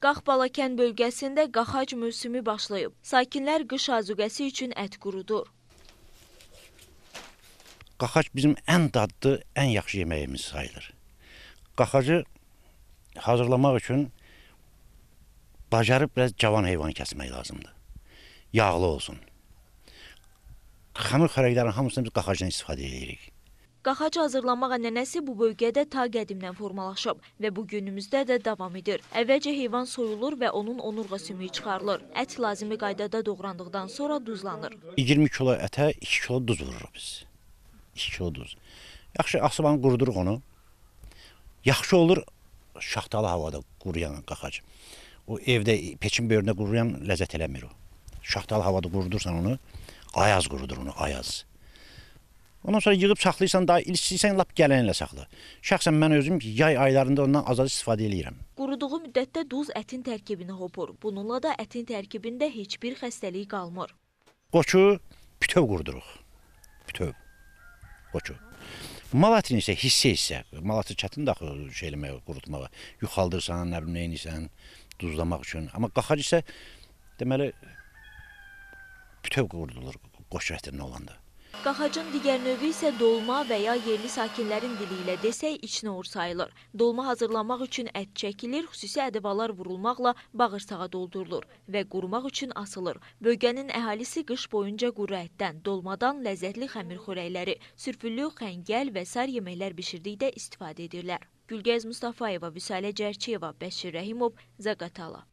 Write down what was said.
Qaxbalakən bölgəsində qaxac mövsümü başlayıb. Sakinlər qış azuqəsi üçün ət qurudur. Qaxac bizim ən dadlı, ən yaxşı yeməyimiz sayılır. Qaxacı hazırlamaq üçün bacarıb biraz cavan heyvan kəsmək lazımdır. Yağlı olsun. Xəmir xörəklərin hamısını biz qaxacdan istifadə edirik. Qaxac hazırlamağa nənəsi bu bölgədə ta qədimdən formalaşıb və bu günümüzdə də davam edir. Əvvəlcə heyvan soyulur və onun onurğa sümüyü çıxarılır. Ət lazımi qaydada doğrandıqdan sonra duzlanır. 20 kilo ətə 2 kilo duz vururuq biz. 2 kilo duz. Yaxşı asıbanı quruduruq onu. Yaxşı olur şaxtalı havada quruyan qaxac. O evdə peçin böyründə quruyan ləzzət eləmir o. Şaxtalı havada qurudursan onu, ayaz qurudur onu, ayaz. Ondan sonra yığıb saxlayırsan, daha ilişirsən, lap gələnlə saxla. Şəxsən mən özüm yay aylarında ondan azad istifadə eləyirəm. Quruduğu müddətdə duz ətin tərkibini hopur. Bununla da ətin tərkibində heç bir xəstəlik qalmır. Qoçu bütöv qurduruq. Bütöv. Qoçu. Mal ətini isə hissə hissə. Mal əti çətin də şey eləmək, qurutmağa. Yuxaldırsan, nə bilim nə edirsən, duzlamaq üçün. Amma qaxac isə deməli bütöv qurdulur qoçu ətinin olanda. Qaxacın digər növü isə dolma və ya yerli sakinlərin dili ilə desək, içnoğur sayılır. Dolma hazırlamaq üçün ət çəkilir, xüsusi ədəvalar vurulmaqla bağırsağa doldurulur və qurumaq üçün asılır. Bölgənin əhalisi qış boyunca quru ətdən, dolmadan ləzzətli xəmir xörəkləri, sürfüllü, xəngəl və sər yeməklər bişirdikdə istifadə edirlər. Gülgəz Mustafayeva, Vüsalə Cərçiyeva, Bəşir Rəhimov, Zaqatala.